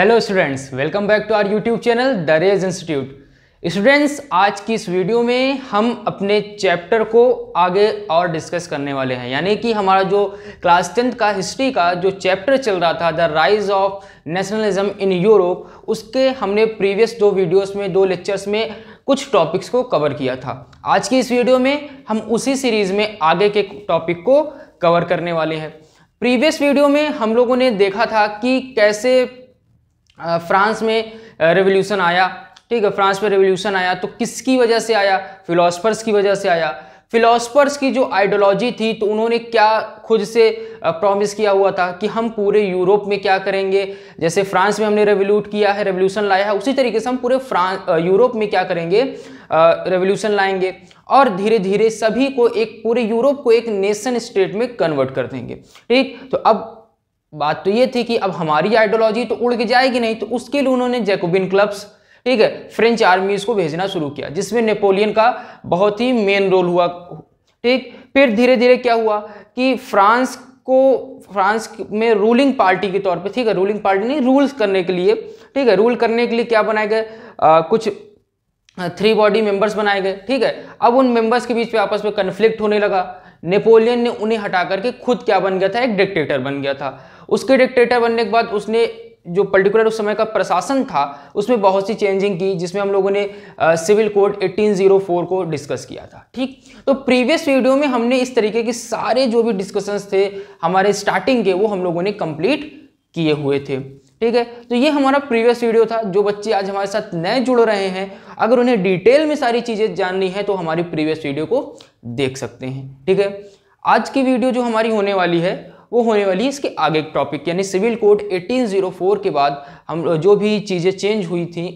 Hello students welcome back to our YouTube channel the Rage Institute students आज की इस video में हम अपने चैप्टर को आगे और डिस्कस करने वाले हैं यानी कि हमारा जो क्लास टेंथ का हिस्ट्री का जो चैप्टर चल रहा था the rise of nationalism in Europe उसके हमने प्रीवियस दो वीडियोस में दो लेक्चर्स में कुछ टॉपिक्स को कवर किया था आज की इस वीडियो में हम उसी सीरीज़ में आगे के टॉपिक को कवर करने वाले हैं प्रीवियस वीडियो में हम लोगों ने देखा था कि कैसे फ्रांस में रेवोल्यूशन आया ठीक है फ्रांस में रेवोल्यूशन आया तो किसकी वजह से आया फिलोसफर्स की वजह से आया फिलोसफर्स की जो आइडियोलॉजी थी तो उन्होंने क्या खुद से प्रॉमिस किया हुआ था कि हम पूरे यूरोप में क्या करेंगे जैसे फ्रांस में हमने रेवोल्यूट किया है रेवोल्यूशन लाया है उसी तरीके से हम पूरे फ्रांस यूरोप में क्या करेंगे रेवोल्यूशन लाएंगे और धीरे धीरे सभी को एक पूरे यूरोप को एक नेशन स्टेट में कन्वर्ट कर देंगे ठीक तो अब बात तो ये थी कि अब हमारी आइडियोलॉजी तो उड़ के जाएगी नहीं तो उसके लिए उन्होंने जैकोबिन क्लब्स ठीक है फ्रेंच आर्मीज को भेजना शुरू किया जिसमें नेपोलियन का बहुत ही मेन रोल हुआ ठीक फिर धीरे धीरे क्या हुआ कि फ्रांस को फ्रांस में रूलिंग पार्टी के तौर पे ठीक है रूलिंग पार्टी नहीं रूल्स करने के लिए ठीक है रूल करने के लिए क्या बनाए गए कुछ थ्री बॉडी मेंबर्स बनाए गए ठीक है अब उन मेंबर्स के बीच में आपस में कन्फ्लिक्ट होने लगा नेपोलियन ने उन्हें हटा करके खुद क्या बन गया था एक डिक्टेटर बन गया था उसके डिक्टेटर बनने के बाद उसने जो पर्टिकुलर उस समय का प्रशासन था उसमें बहुत सी चेंजिंग की जिसमें हम लोगों ने सिविल कोड 1804 को डिस्कस किया था ठीक तो प्रीवियस वीडियो में हमने इस तरीके के सारे जो भी डिस्कशंस थे हमारे स्टार्टिंग के वो हम लोगों ने कंप्लीट किए हुए थे ठीक है तो ये हमारा प्रीवियस वीडियो था जो बच्चे आज हमारे साथ नए जुड़ रहे हैं अगर उन्हें डिटेल में सारी चीज़ें जाननी है तो हमारी प्रीवियस वीडियो को देख सकते हैं ठीक है आज की वीडियो जो हमारी होने वाली है वो होने वाली है इसके आगे टॉपिक यानी सिविल कोड 1804 के बाद हम जो भी चीज़ें चेंज हुई थी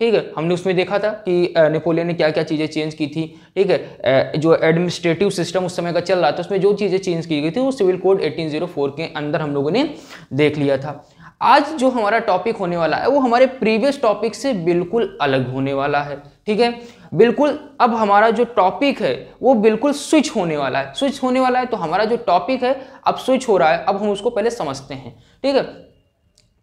ठीक है हमने उसमें देखा था कि नेपोलियन ने क्या क्या चीज़ें चेंज की थी ठीक है जो एडमिनिस्ट्रेटिव सिस्टम उस समय का चल रहा था उसमें जो चीज़ें चेंज की गई थी वो सिविल कोड 1804 के अंदर हम लोगों ने देख लिया था आज जो हमारा टॉपिक होने वाला है वो हमारे प्रीवियस टॉपिक से बिल्कुल अलग होने वाला है ठीक है बिल्कुल अब हमारा जो टॉपिक है वो बिल्कुल स्विच होने वाला है स्विच होने वाला है तो हमारा जो टॉपिक है अब स्विच हो रहा है अब हम उसको पहले समझते हैं ठीक है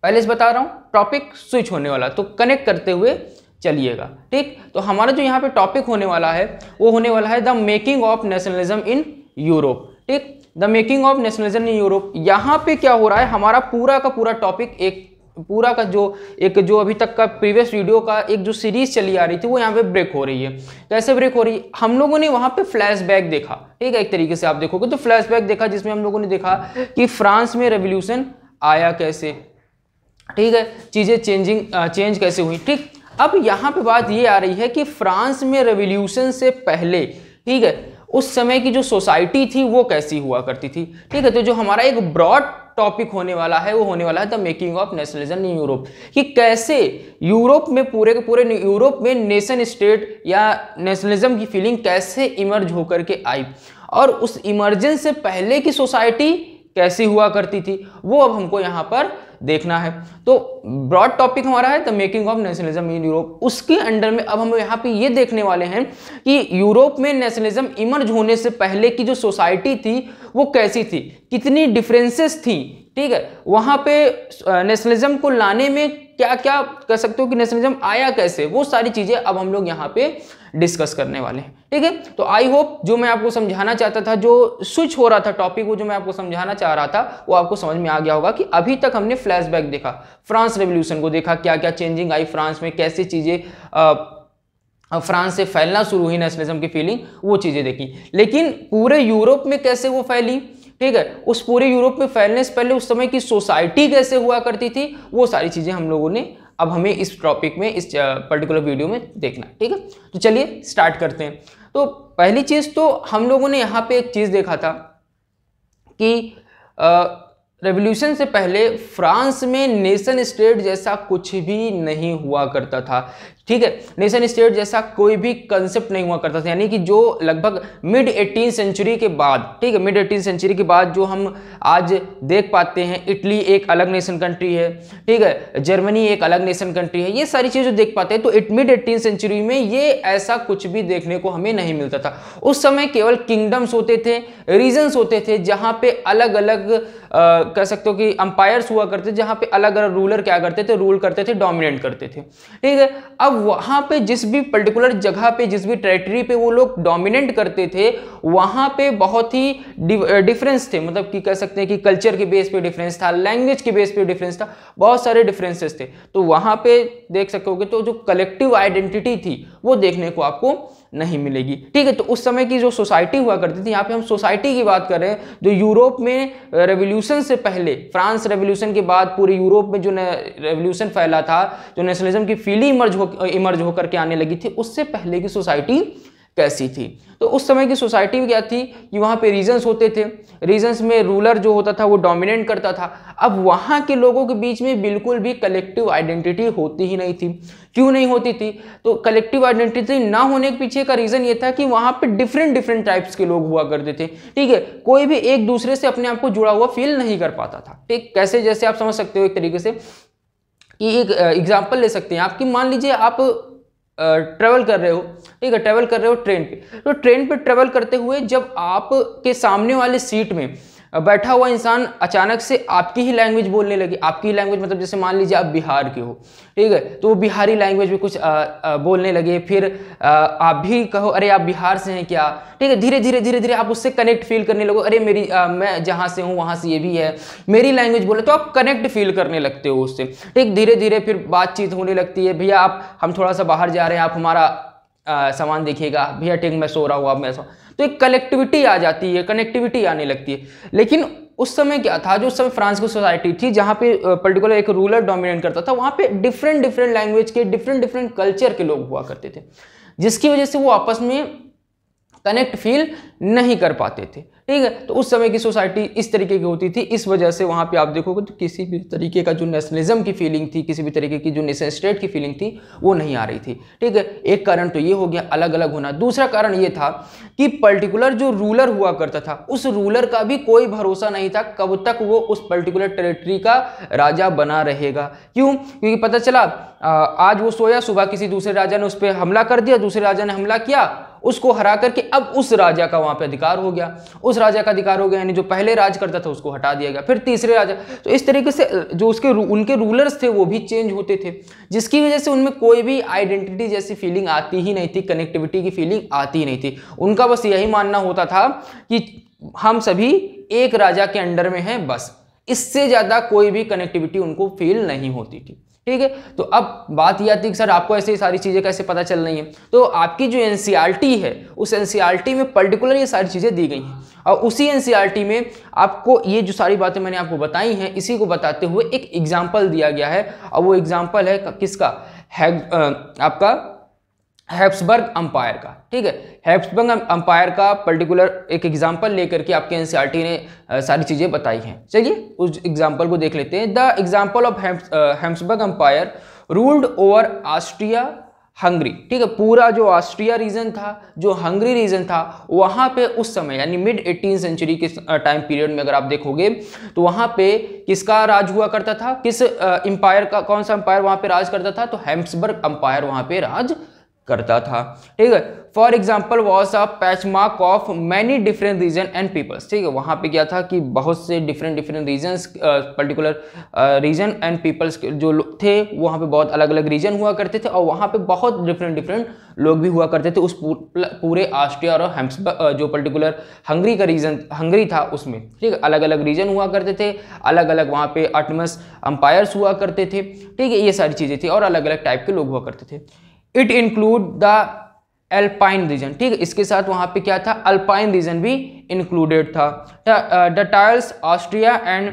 पहले से बता रहा हूँ टॉपिक स्विच होने वाला तो कनेक्ट करते हुए चलिएगा ठीक तो हमारा जो यहाँ पे टॉपिक होने वाला है वो होने वाला है the making of nationalism in Europe ठीक the making of nationalism in Europe यहाँ पे क्या हो रहा है हमारा पूरा का पूरा टॉपिक एक पूरा का जो एक जो अभी तक का प्रीवियस वीडियो का एक जो सीरीज चली आ रही थी वो यहाँ पे ब्रेक हो रही है कैसे ब्रेक हो रही है हम लोगों ने वहाँ पे फ्लैशबैक देखा ठीक है एक तरीके से आप देखोगे तो फ्लैशबैक देखा जिसमें हम लोगों ने देखा कि फ्रांस में रेवोल्यूशन आया कैसे ठीक है चीज़ें चेंजिंग चेंज कैसे हुई ठीक अब यहाँ पे बात ये आ रही है कि फ्रांस में रेवोल्यूशन से पहले ठीक है उस समय की जो सोसाइटी थी वो कैसी हुआ करती थी ठीक है तो जो हमारा एक ब्रॉड टॉपिक होने वाला है वो होने वाला है the making of nationalism in Europe कि कैसे यूरोप में पूरे के पूरे यूरोप में नेशन स्टेट या नेशनलिज्म की फीलिंग कैसे इमर्ज होकर के आई और उस इमर्जेंस से पहले की सोसाइटी कैसी हुआ करती थी वो अब हमको यहाँ पर देखना है तो ब्रॉड टॉपिक हमारा है the making of nationalism in Europe उसके अंडर में अब हम यहाँ पे ये देखने वाले हैं कि यूरोप में नेशनलिज्म इमर्ज होने से पहले की जो सोसाइटी थी वो कैसी थी कितनी डिफरेंसेस थी ठीक है वहाँ पे नेशनलिज्म को लाने में क्या क्या कह सकते हो कि नेशनलिज्म आया कैसे वो सारी चीज़ें अब हम लोग यहाँ पे डिस्कस करने वाले हैं ठीक है तो आई होप जो मैं आपको समझाना चाहता था जो स्विच हो रहा था टॉपिक वो जो मैं आपको समझाना चाह रहा था वो आपको समझ में आ गया होगा कि अभी तक हमने फ्लैशबैक देखा फ्रांस रेवोल्यूशन को देखा क्या क्या चेंजिंग आई फ्रांस में कैसे चीज़ें फ्रांस से फैलना शुरू हुई नेशनलिज्म की फीलिंग वो चीज़ें देखी लेकिन पूरे यूरोप में कैसे वो फैली ठीक है उस पूरे यूरोप में फैलने से पहले उस समय की सोसाइटी कैसे हुआ करती थी वो सारी चीज़ें हम लोगों ने अब हमें इस टॉपिक में इस पर्टिकुलर वीडियो में देखना ठीक है तो चलिए स्टार्ट करते हैं तो पहली चीज़ तो हम लोगों ने यहाँ पे एक चीज़ देखा था कि रेवोल्यूशन से पहले फ्रांस में नेशन स्टेट जैसा कुछ भी नहीं हुआ करता था ठीक है नेशन स्टेट जैसा कोई भी कंसेप्ट नहीं हुआ करता था यानी कि जो लगभग मिड एटीन सेंचुरी के बाद ठीक है मिड एटीन सेंचुरी के बाद जो हम आज देख पाते हैं इटली एक अलग नेशन कंट्री है ठीक है जर्मनी एक अलग नेशन कंट्री है ये सारी चीज़ जो देख पाते हैं तो इट मिड एटीन सेंचुरी में ये ऐसा कुछ भी देखने को हमें नहीं मिलता था उस समय केवल किंगडम्स होते थे रीजन्स होते थे जहाँ पे अलग अलग कह सकते हो कि अंपायर्स हुआ करते जहाँ पे अलग अलग रूलर क्या करते थे रूल करते थे डोमिनेट करते थे ठीक है अब वहां पे जिस भी पर्टिकुलर जगह पे जिस भी टेरिटरी पे वो लोग डोमिनेंट करते थे वहां पे बहुत ही डिफरेंस थे मतलब कि कह सकते हैं कि कल्चर के बेस पे डिफरेंस था लैंग्वेज के बेस पे डिफरेंस था बहुत सारे डिफरेंसेस थे तो वहां पे देख सकोगे तो जो कलेक्टिव आइडेंटिटी थी वो देखने को आपको नहीं मिलेगी ठीक है तो उस समय की जो सोसाइटी हुआ करती थी यहाँ पे हम सोसाइटी की बात कर रहे हैं जो यूरोप में रेवोल्यूशन से पहले फ्रांस रेवोल्यूशन के बाद पूरे यूरोप में जो रेवोल्यूशन फैला था जो नेशनलिज्म की फीलिंग इमर्ज हो इमर्ज होकर के आने लगी थी उससे पहले की सोसाइटी कैसी थी तो उस समय की सोसाइटी क्या थी कि वहाँ पे रीजन्स होते थे रीजन्स में रूलर जो होता था वो डोमिनेट करता था अब वहाँ के लोगों के बीच में बिल्कुल भी कलेक्टिव आइडेंटिटी होती ही नहीं थी क्यों नहीं होती थी तो कलेक्टिव आइडेंटिटी ना होने के पीछे का रीज़न ये था कि वहाँ पे डिफरेंट डिफरेंट टाइप्स के लोग हुआ करते थे ठीक है कोई भी एक दूसरे से अपने आप को जुड़ा हुआ फील नहीं कर पाता था ठीक कैसे जैसे आप समझ सकते हो एक तरीके से कि एक एग्जाम्पल ले सकते हैं आपकी मान लीजिए आप ट्रेवल कर रहे हो ठीक है ट्रेवल कर रहे हो ट्रेन पे तो ट्रेन पे ट्रेवल करते हुए जब आपके सामने वाले सीट में बैठा हुआ इंसान अचानक से आपकी ही लैंग्वेज बोलने लगे आपकी लैंग्वेज मतलब जैसे मान लीजिए आप बिहार के हो ठीक है तो वो बिहारी लैंग्वेज में कुछ आ, आ, बोलने लगे फिर आ, आप भी कहो अरे आप बिहार से हैं क्या ठीक है धीरे धीरे धीरे धीरे आप उससे कनेक्ट फील करने लगो अरे मेरी आ, मैं जहाँ से हूँ वहाँ से ये भी है मेरी लैंग्वेज बोले तो आप कनेक्ट फील करने लगते हो उससे ठीक धीरे धीरे फिर बातचीत होने लगती है भैया आप हम थोड़ा सा बाहर जा रहे हैं आप हमारा सामान देखिएगा भैया ठीक मैं सो रहा हूँ आप मैं सो तो एक कनेक्टिविटी आ जाती है कनेक्टिविटी आने लगती है लेकिन उस समय क्या था जो उस समय फ्रांस की सोसाइटी थी जहाँ पे पर्टिकुलर एक रूलर डोमिनेट करता था वहाँ पे डिफरेंट डिफरेंट लैंग्वेज के डिफरेंट डिफरेंट कल्चर के लोग हुआ करते थे जिसकी वजह से वो आपस में कनेक्ट फील नहीं कर पाते थे ठीक है तो उस समय की सोसाइटी इस तरीके की होती थी इस वजह से वहाँ पे आप देखोगे तो किसी भी तरीके का जो नेशनलिज्म की फीलिंग थी किसी भी तरीके की जो नेशन स्टेट की फीलिंग थी वो नहीं आ रही थी ठीक है एक कारण तो ये हो गया अलग अलग होना दूसरा कारण ये था कि पर्टिकुलर जो रूलर हुआ करता था उस रूलर का भी कोई भरोसा नहीं था कब तक वो उस पर्टिकुलर टेरिटरी का राजा बना रहेगा क्यों क्योंकि पता चला आज वो सोया सुबह किसी दूसरे राजा ने उस पर हमला कर दिया दूसरे राजा ने हमला किया उसको हरा करके अब उस राजा का वहां पे अधिकार हो गया उस राजा का अधिकार हो गया यानी जो पहले राज करता था उसको हटा दिया गया फिर तीसरे राजा तो इस तरीके से जो उसके उनके रूलर्स थे वो भी चेंज होते थे जिसकी वजह से उनमें कोई भी आइडेंटिटी जैसी फीलिंग आती ही नहीं थी कनेक्टिविटी की फीलिंग आती ही नहीं थी उनका बस यही मानना होता था कि हम सभी एक राजा के अंडर में हैं बस इससे ज़्यादा कोई भी कनेक्टिविटी उनको फील नहीं होती थी ठीक है तो अब बात यह आती है कि सर आपको ऐसे ही सारी चीज़ें कैसे पता चल रही हैं तो आपकी जो एन है उस एन में पर्टिकुलर ये सारी चीज़ें दी गई हैं और उसी एन में आपको ये जो सारी बातें मैंने आपको बताई हैं इसी को बताते हुए एक एग्जाम्पल दिया गया है और वो एग्जाम्पल है किसका है आपका हैप्सबर्ग अंपायर का ठीक है हैप्सबर्ग अंपायर का पर्टिकुलर एक एग्जाम्पल लेकर के आपके एनसीईआरटी e ने सारी चीज़ें बताई हैं चलिए उस एग्जाम्पल को देख लेते हैं the example of Habsburg empire ruled over Austria Hungary ठीक है पूरा जो ऑस्ट्रिया रीजन था जो हंगरी रीजन था वहां पे उस समय यानी मिड एटीन सेंचुरी के टाइम पीरियड में अगर आप देखोगे तो वहां पे किसका राज हुआ करता था किस एम्पायर का कौन सा एम्पायर वहाँ पे राज करता था तो हेम्सबर्ग एम्पायर वहाँ पे राज करता था ठीक है for example was a patchwork of many different region and peoples ठीक है वहाँ पे क्या था कि बहुत से different different region particular region and peoples जो थे वहाँ पे बहुत अलग अलग रीजन हुआ करते थे और वहाँ पे बहुत डिफरेंट डिफरेंट लोग भी हुआ करते थे उस पूरे ऑस्ट्रिया और हेम्सबर्ग जो पर्टिकुलर हंगरी का रीजन हंगरी था उसमें ठीक है अलग अलग रीजन हुआ करते थे अलग अलग वहाँ पे अटमस अम्पायर्स हुआ करते थे ठीक है ये सारी चीज़ें थी और अलग अलग टाइप के लोग हुआ करते थे it include the Alpine region ठीक है इसके साथ वहां पे क्या था अल्पाइन रीजन भी इंक्लूडेड था the tiles Austria and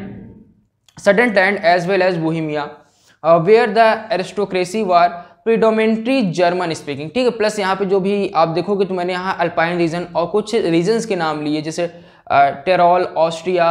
Sudetenland as well as Bohemia where the aristocracy was predominantly German speaking ठीक है प्लस यहाँ पे जो भी आप देखोगे तो मैंने यहाँ अल्पाइन रीजन और कुछ रीजन्स के नाम लिए जैसे Tyrol Austria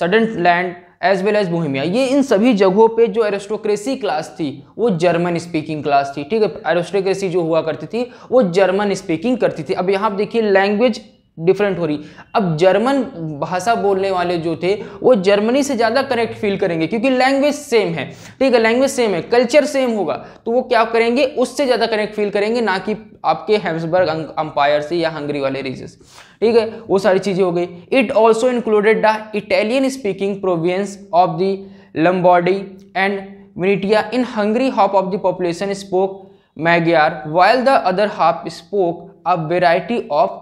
Sudetenland as well as Bohemia ये इन सभी जगहों पे जो एरेस्टोक्रेसी क्लास थी वो जर्मन स्पीकिंग क्लास थी ठीक है एरेस्टोक्रेसी जो हुआ करती थी वो जर्मन स्पीकिंग करती थी अब यहाँ देखिए लैंग्वेज डिफरेंट हो रही अब जर्मन भाषा बोलने वाले जो थे वो जर्मनी से ज़्यादा करेक्ट फील करेंगे क्योंकि लैंग्वेज सेम है ठीक है लैंग्वेज सेम है कल्चर सेम होगा तो वो क्या करेंगे उससे ज़्यादा करेक्ट फील करेंगे ना कि आपके हेम्सबर्ग अंपायर से या हंगरी वाले रीजस ठीक है वो सारी चीज़ें हो गई it also included the Italian speaking province of the Lombardy and Venetia in Hungary half of the population spoke Magyar while the other half spoke a variety of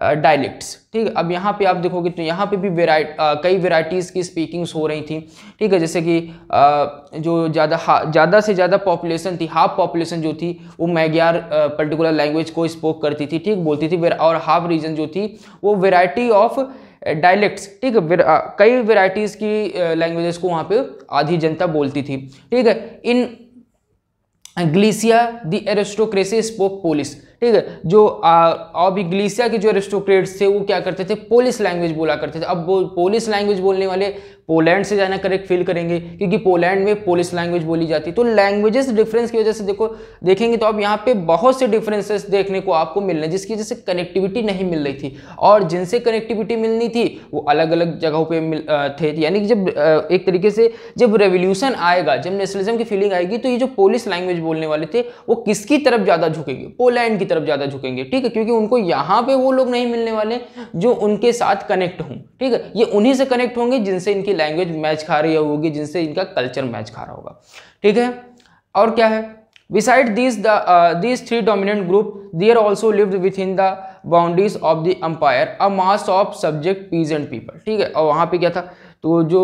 dialects ठीक है अब यहाँ पे आप देखोगे तो यहाँ पे भी वेराइट कई वेराइटीज़ की स्पीकिंग्स हो रही थी ठीक है जैसे कि आ, जो ज़्यादा ज़्यादा से ज़्यादा पॉपुलेशन थी हाफ पॉपुलेशन जो थी वो मैग्यार पर्टिकुलर लैंग्वेज को स्पोक करती थी ठीक बोलती थी और हाफ रीजन जो थी वो वेराइटी ऑफ डायलेक्ट्स ठीक है कई वेराइटीज़ की लैंग्वेजेस को वहाँ पर आधी जनता बोलती थी ठीक है in Galicia the spoke Polish ठीक है जो अब इग्लिसिया के जो एरिस्टोक्रेट्स थे वो क्या करते थे पोलिस लैंग्वेज बोला करते थे अब वो पोलिस लैंग्वेज बोलने वाले पोलैंड से जाना करेक्ट फील करेंगे क्योंकि पोलैंड में पोलिस लैंग्वेज बोली जाती है तो लैंग्वेजेस डिफरेंस की वजह से देखो देखेंगे तो अब यहाँ पे बहुत से डिफरेंसेस देखने को आपको मिल रहे हैं जिसकी वजह से कनेक्टिविटी नहीं मिल रही थी और जिनसे कनेक्टिविटी मिलनी थी वो अलग अलग जगहों पर मिल थे यानी कि जब एक तरीके से जब रेवोल्यूशन आएगा जब नेशनलिज्म की फीलिंग आएगी तो ये जो पोलिस लैंग्वेज बोलने वाले थे वो किसकी तरफ ज़्यादा झुकेगी पोलैंड की तरफ ज़्यादा झुकेंगे ठीक है क्योंकि उनको यहाँ पे वो लोग नहीं मिलने वाले जो उनके साथ कनेक्ट हों ठीक है ये उन्हीं से कनेक्ट होंगे जिनसे इनकी लैंग्वेज मैच खा रही होगी जिनसे इनका कल्चर मैच खा रहा होगा ठीक है और क्या है beside Beside these, three dominant group they are also lived with in the boundaries of the empire a mass of subject peas and people ठीक है और वहाँ पे क्या था तो जो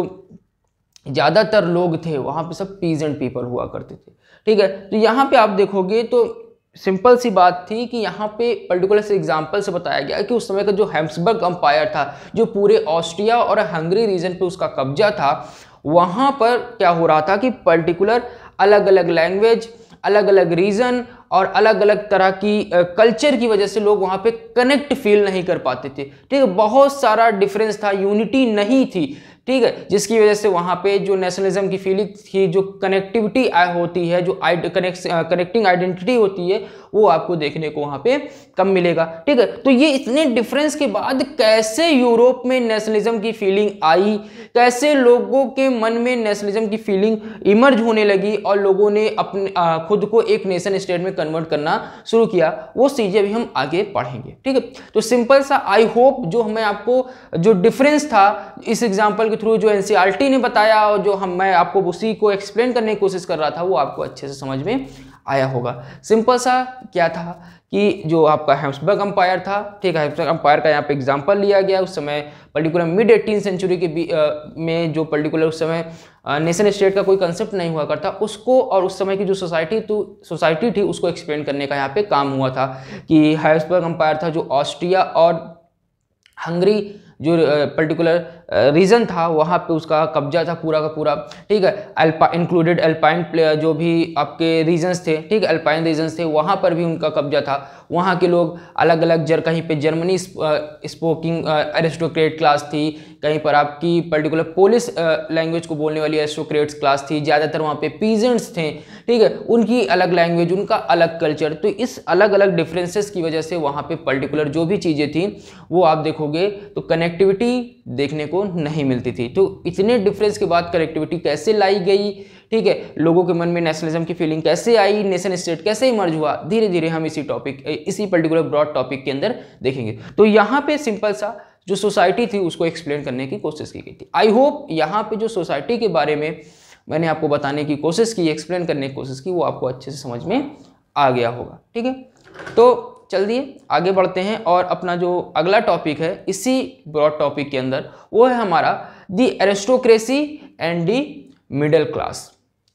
ज़्यादातर लोग थे वहाँ पे सब पीज एंड पीपल हुआ करते थे ठीक है तो यहाँ पे आप देखोगे तो सिंपल सी बात थी कि यहाँ पे पर्टिकुलर से एग्जांपल से बताया गया कि उस समय का जो हैम्सबर्ग अंपायर था जो पूरे ऑस्ट्रिया और हंगरी रीजन पे उसका कब्जा था वहाँ पर क्या हो रहा था कि पर्टिकुलर अलग अलग लैंग्वेज अलग अलग रीज़न और अलग अलग तरह की कल्चर की वजह से लोग वहाँ पे कनेक्ट फील नहीं कर पाते थे ठीक है बहुत सारा डिफरेंस था यूनिटी नहीं थी ठीक है जिसकी वजह से वहाँ पे जो नेशनलिज्म की फीलिंग थी जो कनेक्टिविटी होती है जो कनेक्ट कनेक्टिंग आइडेंटिटी होती है वो आपको देखने को वहाँ पे कम मिलेगा ठीक है तो ये इतने डिफरेंस के बाद कैसे यूरोप में नेशनलिज्म की फीलिंग आई कैसे लोगों के मन में नेशनलिज्म की फीलिंग इमर्ज होने लगी और लोगों ने अपने आ, खुद को एक नेशन स्टेट में कन्वर्ट करना शुरू किया वो चीज़ें भी हम आगे पढ़ेंगे ठीक है तो सिंपल सा आई होप जो हमें आपको जो डिफरेंस था इस एग्जाम्पल के थ्रू जो एन e ने बताया और जो हम मैं आपको उसी को एक्सप्लेन करने की कोशिश कर रहा था वो आपको अच्छे से समझ में आया होगा सिंपल सा क्या था कि जो आपका हेम्सबर्ग अम्पायर था ठीक है हेम्सबर्ग अम्पायर का यहाँ पे एग्जांपल लिया गया उस समय पर्टिकुलर मिड एटीन सेंचुरी के बी आ, में जो पर्टिकुलर उस समय नेशन स्टेट का कोई कंसेप्ट नहीं हुआ करता उसको और उस समय की जो सोसाइटी तो सोसाइटी थी उसको एक्सप्लेन करने का यहाँ पे काम हुआ था कि हेम्सबर्ग अम्पायर था जो ऑस्ट्रिया और हंगरी जो पर्टिकुलर रीजन था वहाँ पे उसका कब्जा था पूरा का पूरा ठीक है अल्पा इंक्लूडेड अल्पाइन जो भी आपके रीजन्स थे ठीक है अल्पाइन रीजन्स थे वहाँ पर भी उनका कब्जा था वहाँ के लोग अलग अलग जर कहीं पे जर्मनी स्पोकिंग एरिस्टोक्रेट क्लास थी कहीं पर आपकी पर्टिकुलर पोलिस लैंग्वेज को बोलने वाली एरिस्टोक्रेट्स क्लास थी ज़्यादातर वहाँ पे पीजेंट्स थे ठीक है उनकी अलग लैंग्वेज उनका अलग कल्चर तो इस अलग अलग डिफ्रेंसेस की वजह से वहाँ पे पर्टिकुलर जो भी चीज़ें थी वो आप देखोगे तो कनेक्ट कनेक्टिविटी देखने को नहीं मिलती थी तो इतने डिफरेंस के बाद कनेक्टिविटी कैसे लाई गई ठीक है लोगों के मन में नेशनलिज्म की फीलिंग कैसे आई नेशन स्टेट कैसे इमर्ज हुआ धीरे धीरे हम इसी टॉपिक इसी पर्टिकुलर ब्रॉड टॉपिक के अंदर देखेंगे तो यहाँ पे सिंपल सा जो सोसाइटी थी उसको एक्सप्लेन करने की कोशिश की गई थी आई होप यहाँ पे जो सोसाइटी के बारे में मैंने आपको बताने की कोशिश की एक्सप्लेन करने की कोशिश की वो आपको अच्छे से समझ में आ गया होगा ठीक है तो चलिए आगे बढ़ते हैं और अपना जो अगला टॉपिक है इसी ब्रॉड टॉपिक के अंदर वो है हमारा the aristocracy and the middle class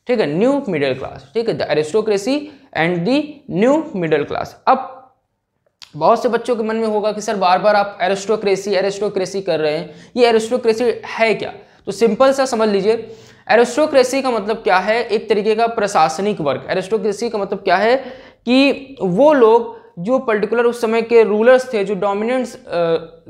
ठीक है न्यू मिडिल क्लास ठीक है the aristocracy and the new middle class अब बहुत से बच्चों के मन में होगा कि सर बार बार आप एरिस्टोक्रेसी एरिस्टोक्रेसी कर रहे हैं ये एरिस्टोक्रेसी है क्या तो सिंपल सा समझ लीजिए एरिस्टोक्रेसी का मतलब क्या है एक तरीके का प्रशासनिक वर्ग एरिस्टोक्रेसी का मतलब क्या है कि वो लोग जो पर्टिकुलर उस समय के रूलर्स थे जो डोमिनेंट्स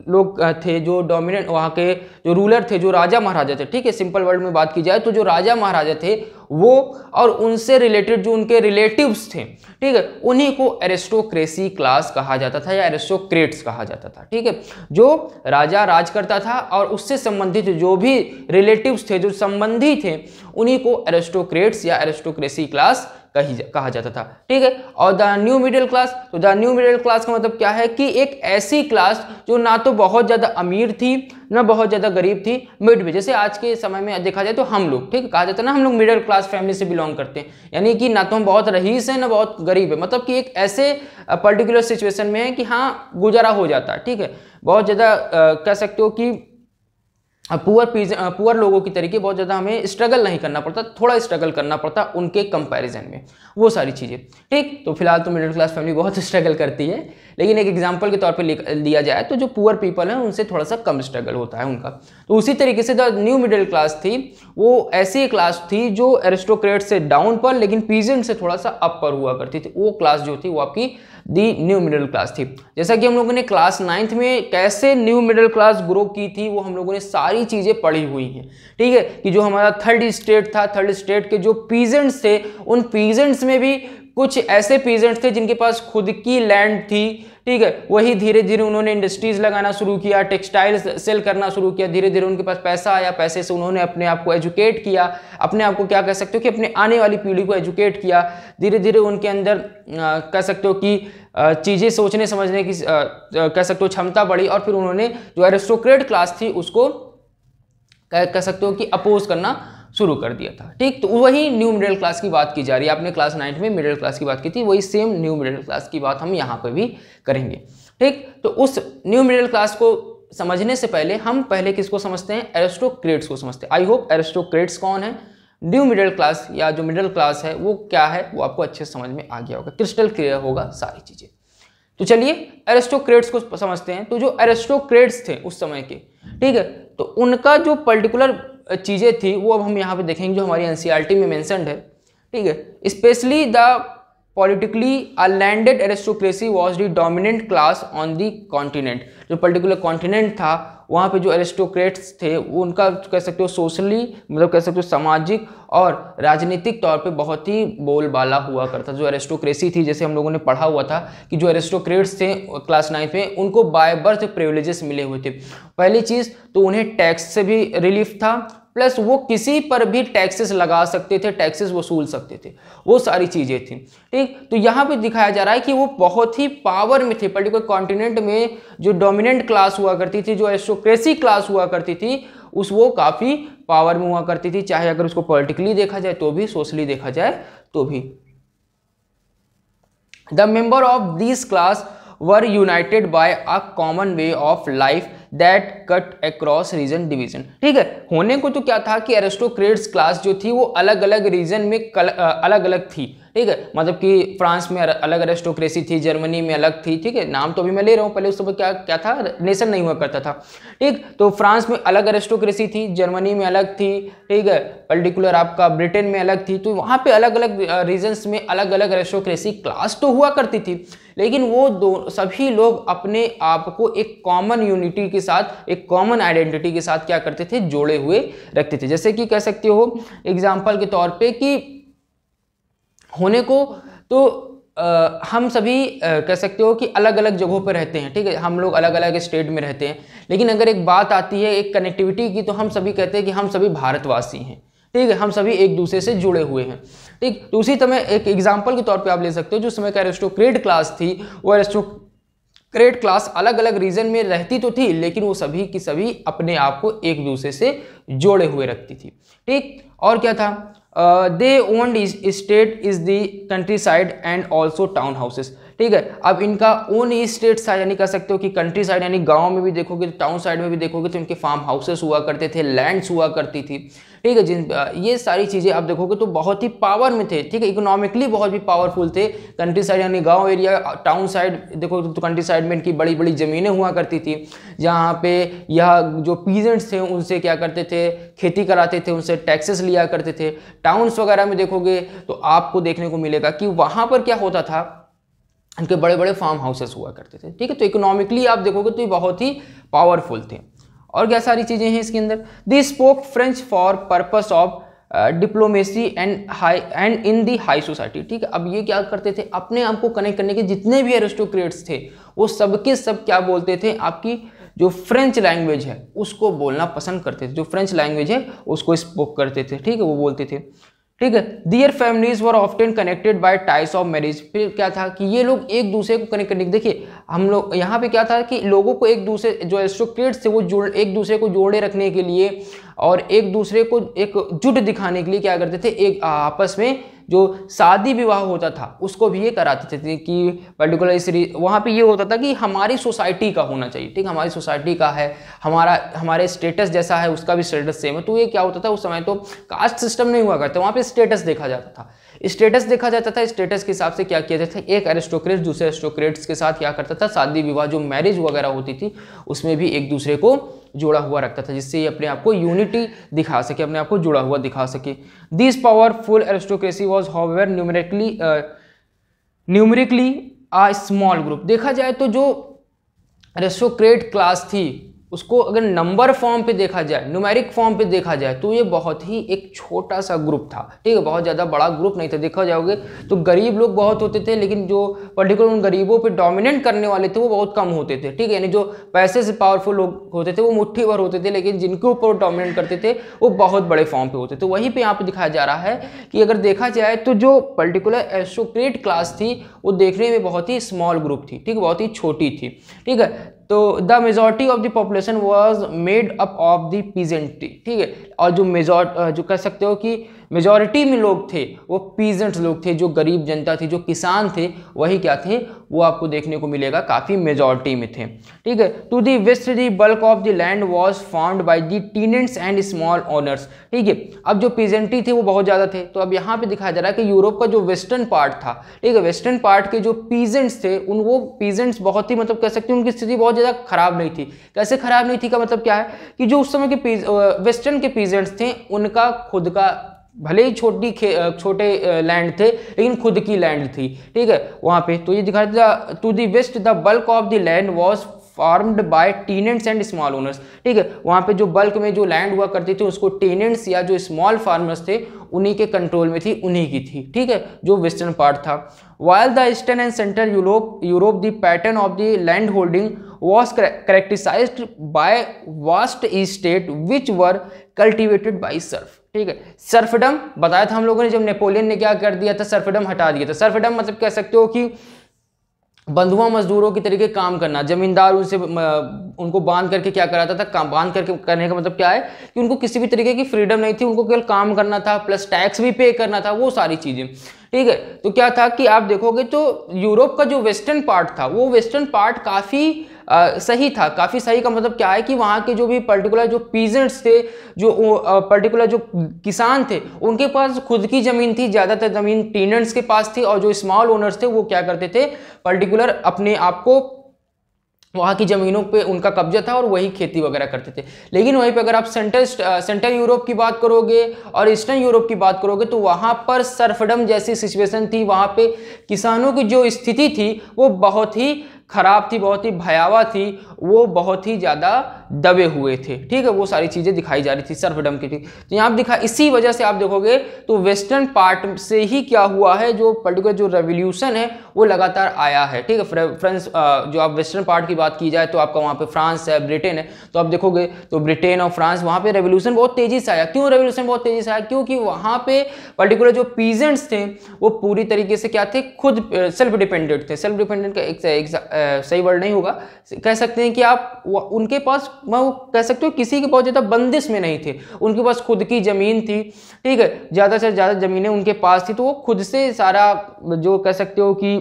लोग थे जो डोमिनेंट वहाँ के जो रूलर थे जो राजा महाराजा थे ठीक है सिंपल वर्ड में बात की जाए तो जो राजा महाराजा थे वो और उनसे रिलेटेड जो उनके रिलेटिव्स थे ठीक है उन्हीं को एरिस्टोक्रेसी क्लास कहा जाता था या एरिस्टोक्रेट्स कहा जाता था ठीक है जो राजा राज करता था और उससे संबंधित जो भी रिलेटिव्स थे जो संबंधी थे उन्हीं को एरिस्टोक्रेट्स या एरिस्टोक्रेसी क्लास कही जा, कहा जाता था ठीक है और द न्यू मिडिल क्लास तो द न्यू मिडिल क्लास का मतलब क्या है कि एक ऐसी क्लास जो ना तो बहुत ज़्यादा अमीर थी ना बहुत ज़्यादा गरीब थी मिड में जैसे आज के समय में देखा जाए तो हम लोग ठीक है कहा जाता है ना हम लोग मिडिल क्लास फैमिली से बिलोंग करते हैं यानी कि ना तो हम बहुत रहीस हैं ना बहुत गरीब है मतलब कि एक ऐसे पर्टिकुलर सिचुएशन में है कि हाँ गुजारा हो जाता है ठीक है बहुत ज़्यादा कह सकते हो कि पुअर पीज पुअर लोगों की तरीके बहुत ज़्यादा हमें स्ट्रगल नहीं करना पड़ता थोड़ा स्ट्रगल करना पड़ता उनके कंपैरिजन में वो सारी चीज़ें ठीक तो फिलहाल तो मिडिल क्लास फैमिली बहुत स्ट्रगल करती है लेकिन एक एग्जाम्पल के तौर पर लिया जाए तो जो पुअर पीपल हैं उनसे थोड़ा सा कम स्ट्रगल होता है उनका तो उसी तरीके से जो न्यू मिडिल क्लास थी वो ऐसी क्लास थी जो एरिस्टोक्रेट से डाउन पर लेकिन पीजेंट से थोड़ा सा अप पर हुआ करती थी वो क्लास जो थी वो आपकी दी न्यू मिडिल क्लास थी जैसा कि हम लोगों ने क्लास नाइन्थ में कैसे न्यू मिडिल क्लास ग्रो की थी वो हम लोगों ने सारी चीज़ें पढ़ी हुई हैं ठीक है कि जो हमारा थर्ड स्टेट था थर्ड स्टेट के जो पीजेंट्स थे उन पीजेंट्स में भी कुछ ऐसे पीजेंट्स थे जिनके पास खुद की लैंड थी ठीक है वही धीरे धीरे उन्होंने इंडस्ट्रीज लगाना शुरू किया टेक्सटाइल्स सेल करना शुरू किया धीरे धीरे उनके पास पैसा आया पैसे से उन्होंने अपने आप को एजुकेट किया अपने आप को क्या कह सकते हो कि अपने आने वाली पीढ़ी को एजुकेट किया धीरे धीरे उनके अंदर कह सकते हो कि चीज़ें सोचने समझने की कह सकते हो क्षमता बढ़ी और फिर उन्होंने जो एरिस्टोक्रेट क्लास थी उसको कह सकते हो कि अपोज करना शुरू कर दिया था ठीक तो वही न्यू मिडिल क्लास की बात की जा रही है आपने क्लास नाइन्थ में मिडिल क्लास की बात की थी वही सेम न्यू मिडिल क्लास की बात हम यहाँ पर भी करेंगे ठीक तो उस न्यू मिडिल क्लास को समझने से पहले हम पहले किसको समझते हैं एरेस्टोक्रेट्स को समझते हैं आई होप एरेस्टोक्रेट्स कौन है न्यू मिडिल क्लास या जो मिडिल क्लास है वो क्या है वो आपको अच्छे समझ में आ गया होगा क्रिस्टल क्लियर होगा सारी चीज़ें तो चलिए एरेस्टोक्रेट्स को समझते हैं तो जो एरेस्टोक्रेट्स थे उस समय के ठीक है तो उनका जो पर्टिकुलर चीज़ें थी वो अब हम यहाँ पे देखेंगे जो हमारी एन में मैंसनड है ठीक है specially the politically a landed landed was was dominant class on the continent जो पर्टिकुलर कॉन्टिनेंट था वहाँ पे जो एरिस्टोक्रेट्स थे वो उनका कह सकते हो सोशली मतलब कह सकते हो सामाजिक और राजनीतिक तौर पे बहुत ही बोलबाला हुआ करता था जो एरिस्टोक्रेसी थी जैसे हम लोगों ने पढ़ा हुआ था कि जो एरिस्टोक्रेट्स थे क्लास नाइन्थ में उनको बाय बर्थ प्रिवलेजेस मिले हुए थे पहली चीज़ तो उन्हें टैक्स से भी रिलीफ था प्लस वो किसी पर भी टैक्सेस लगा सकते थे टैक्सेस वसूल सकते थे वो सारी चीज़ें थी ठीक तो यहाँ पे दिखाया जा रहा है कि वो बहुत ही पावर में थे पर्टिकुलर कॉन्टिनेंट में जो डोमिनेंट क्लास हुआ करती थी जो एस्टोक्रेसी क्लास हुआ करती थी उस वो काफ़ी पावर में हुआ करती थी चाहे अगर उसको पॉलिटिकली देखा जाए तो भी सोशली देखा जाए तो भी the member of this class were united by a common way of life that cut across region division ठीक है होने को तो क्या था कि एरेस्टोक्रेट्स क्लास जो थी वो अलग अलग रीजन में कल, अलग अलग थी ठीक है मतलब कि फ्रांस में अलग अरेस्टोक्रेसी थी जर्मनी में अलग थी ठीक है नाम तो अभी मैं ले रहा हूँ पहले उस समय क्या क्या था नेशन नहीं हुआ करता था ठीक तो फ्रांस में अलग अरेस्टोक्रेसी थी जर्मनी में अलग थी ठीक है पर्टिकुलर आपका ब्रिटेन में अलग थी तो वहाँ पे अलग अलग रीजन्स में अलग अलग अरेस्टोक्रेसी क्लास तो हुआ करती थी लेकिन वो दो सभी लोग अपने आप को एक कॉमन यूनिटी के साथ एक कॉमन आइडेंटिटी के साथ क्या करते थे जोड़े हुए रखते थे जैसे कि कह सकते हो एग्जाम्पल के तौर पर कि होने को तो आ, हम सभी आ, कह सकते हो कि अलग अलग जगहों पर रहते हैं ठीक है हम लोग अलग अलग स्टेट में रहते हैं लेकिन अगर एक बात आती है एक कनेक्टिविटी की तो हम सभी कहते हैं कि हम सभी भारतवासी हैं ठीक है हम सभी एक दूसरे से जुड़े हुए हैं ठीक तो उसी समय एक एग्जाम्पल के तौर पे आप ले सकते हो जो समय का एरेस्टोक्रेट क्लास थी वो एरेस्टो क्रेट क्लास अलग अलग रीजन में रहती तो थी लेकिन वो सभी की सभी अपने आप को एक दूसरे से जोड़े हुए रखती थी ठीक और क्या था they owned state is the countryside and also town houses ठीक है अब इनका ओन स्टेट साइड यानी कह सकते हो कि कंट्री साइड यानी गांव में भी देखोगे तो टाउन साइड में भी देखोगे तो इनके फार्म हाउसेस हुआ करते थे लैंड्स हुआ करती थी ठीक है जिन ये सारी चीज़ें आप देखोगे तो बहुत ही पावर में थे ठीक है इकोनॉमिकली बहुत भी पावरफुल थे कंट्री साइड यानी गाँव एरिया टाउन साइड देखो तो कंट्री साइड में इनकी बड़ी बड़ी ज़मीनें हुआ करती थी जहाँ पे यह जो पीजेंट्स थे उनसे क्या करते थे खेती कराते थे उनसे टैक्सेस लिया करते थे टाउन्स वगैरह में देखोगे तो आपको देखने को मिलेगा कि वहाँ पर क्या होता था इनके बड़े बड़े फार्म हाउसेस हुआ करते थे ठीक है तो इकोनॉमिकली आप देखोगे तो ये बहुत ही पावरफुल थे और क्या सारी चीज़ें हैं इसके अंदर they spoke French for purpose of diplomacy and high and in the high society ठीक है अब ये क्या करते थे अपने आप को कनेक्ट करने के जितने भी एरिस्टोक्रेट्स थे वो सबके सब क्या बोलते थे आपकी जो फ्रेंच लैंग्वेज है उसको बोलना पसंद करते थे जो फ्रेंच लैंग्वेज है उसको स्पोक करते थे ठीक है वो बोलते थे ठीक है their families were often connected by ties of marriage फिर क्या था कि ये लोग एक दूसरे को कनेक्ट करने देखिए हम लोग यहाँ पे क्या था कि लोगों को एक दूसरे जो एस्ट्रोक्रेट्स थे वो जोड़ एक दूसरे को जोड़े रखने के लिए और एक दूसरे को एक जुट दिखाने के लिए क्या करते थे एक आपस में जो शादी विवाह होता था उसको भी ये कराते थे कि पर्टिकुलर इस वहाँ पे ये होता था कि हमारी सोसाइटी का होना चाहिए ठीक हमारी सोसाइटी का है हमारा हमारे स्टेटस जैसा है उसका भी स्टेटस सेम है तो ये क्या होता था उस समय तो कास्ट सिस्टम नहीं हुआ करता वहाँ पर स्टेटस देखा जाता था स्टेटस देखा जाता था स्टेटस के हिसाब से क्या किया जाता था एक एरिस्टोक्रेट दूसरे एरिस्टोक्रेट्स के साथ क्या करता था शादी विवाह जो मैरिज वगैरह होती थी उसमें भी एक दूसरे को जोड़ा हुआ रखता था जिससे ये अपने आप को यूनिटी दिखा सके अपने आप को जुड़ा हुआ दिखा सके this powerful aristocracy was however numerically numerically a small group देखा जाए तो जो एरिस्टोक्रेट क्लास थी उसको अगर नंबर फॉर्म पे देखा जाए न्यूमेरिक फॉर्म पे देखा जाए तो ये बहुत ही एक छोटा सा ग्रुप था ठीक है बहुत ज़्यादा बड़ा ग्रुप नहीं था देखा जाओगे तो गरीब लोग बहुत होते थे लेकिन जो पर्टिकुलर उन गरीबों पे डोमिनेट करने वाले थे वो बहुत कम होते थे ठीक है यानी जो पैसे से पावरफुल लोग होते थे वो मुठ्ठी भर होते थे लेकिन जिनके ऊपर डोमिनेट करते थे वो बहुत बड़े फॉर्म पर होते थे तो वहीं पर यहाँ पर दिखाया जा रहा है कि अगर देखा जाए तो जो पर्टिकुलर एसोक्रेट क्लास थी वो देखने में बहुत ही स्मॉल ग्रुप थी ठीक है बहुत ही छोटी थी ठीक है तो the majority of the population was made up of the peasantry ठीक है और जो मेजोर जो कह सकते हो कि मेजॉरिटी में लोग थे वो पीजेंट्स लोग थे जो गरीब जनता थी जो किसान थे वही क्या थे वो आपको देखने को मिलेगा काफ़ी मेजॉरिटी में थे ठीक है to the west the bulk of the land was found by the tenants and small owners ठीक है अब जो पीजेंटी थे वो बहुत ज़्यादा थे तो अब यहाँ पे दिखाया जा रहा है कि यूरोप का जो वेस्टर्न पार्ट था ठीक है वेस्टर्न पार्ट के जो पीजेंट्स थे उन वो पीजेंट्स बहुत ही मतलब कह सकते हैं उनकी स्थिति बहुत ज़्यादा खराब नहीं थी कैसे खराब नहीं थी का मतलब क्या है कि जो उस समय के वेस्टर्न के पीजेंट्स थे उनका खुद का भले ही छोटी छोटे लैंड थे लेकिन खुद की लैंड थी ठीक है वहां पे तो ये दिखा दिया to the west the bulk of the land was farmed by tenants and small owners ठीक है वहाँ पे जो बल्क में जो लैंड हुआ करती थी उसको टीनेंट्स या जो स्मॉल फार्मर्स थे उन्हीं के कंट्रोल में थी उन्हीं की थी ठीक है जो वेस्टर्न पार्ट था while the eastern and central Europe Europe the pattern of the land holding was characterised by vast state which were cultivated by serf ठीक है सर्फडम बताया था हम लोगों ने जब नेपोलियन ने क्या कर दिया था सर्फडम हटा दिया था सर्फडम मतलब कह सकते हो कि बंधुआ मजदूरों की तरीके काम करना जमींदार उनसे उनको बांध करके क्या कराता था काम बांध करके करने का मतलब क्या है कि उनको किसी भी तरीके की फ्रीडम नहीं थी उनको केवल काम करना था प्लस टैक्स भी पे करना था वो सारी चीज़ें ठीक है तो क्या था कि आप देखोगे तो यूरोप का जो वेस्टर्न पार्ट था वो वेस्टर्न पार्ट काफ़ी आ, सही था काफ़ी सही का मतलब क्या है कि वहाँ के जो भी पर्टिकुलर जो पीजेंट्स थे जो पर्टिकुलर जो किसान थे उनके पास खुद की ज़मीन थी ज़्यादातर ज़मीन टीनेंट्स के पास थी और जो स्मॉल ओनर्स थे वो क्या करते थे पर्टिकुलर अपने आप को वहाँ की ज़मीनों पे उनका कब्जा था और वही खेती वगैरह करते थे लेकिन वहीं पे अगर आप सेंट्रल सेंट्रल यूरोप की बात करोगे और ईस्टर्न यूरोप की बात करोगे तो वहाँ पर सरफडम जैसी सिचुएशन थी वहाँ पे किसानों की जो स्थिति थी वो बहुत ही खराब थी बहुत ही भयावह थी वो बहुत ही ज़्यादा दबे हुए थे ठीक है वो सारी चीज़ें दिखाई जा रही थी सर्फडम की थी तो यहाँ दिखा इसी वजह से आप देखोगे तो वेस्टर्न पार्ट से ही क्या हुआ है जो पर्टिकुलर जो रेवोल्यूशन है वो लगातार आया है ठीक है फ्रेंस जो आप वेस्टर्न पार्ट की बात की जाए तो आपका वहाँ पर फ्रांस है ब्रिटेन है तो आप देखोगे तो ब्रिटेन और फ्रांस वहाँ पर रेवोल्यूशन बहुत तेज़ी से आया क्यों रेवोल्यूशन बहुत तेज़ी से आया क्योंकि वहाँ पर पर्टिकुलर जो पीजेंट्स थे वो पूरी तरीके से क्या थे खुद सेल्फ डिपेंडेंट थे सेल्फ डिपेंडेंट का एक सही वर्ड नहीं होगा कह सकते हैं कि आप उनके पास मैं कह सकते हो किसी के बहुत ज़्यादा बंदिश में नहीं थे उनके पास खुद की ज़मीन थी ठीक है ज़्यादा से ज़्यादा ज़मीनें उनके पास थी तो वो खुद से सारा जो कह सकते हो कि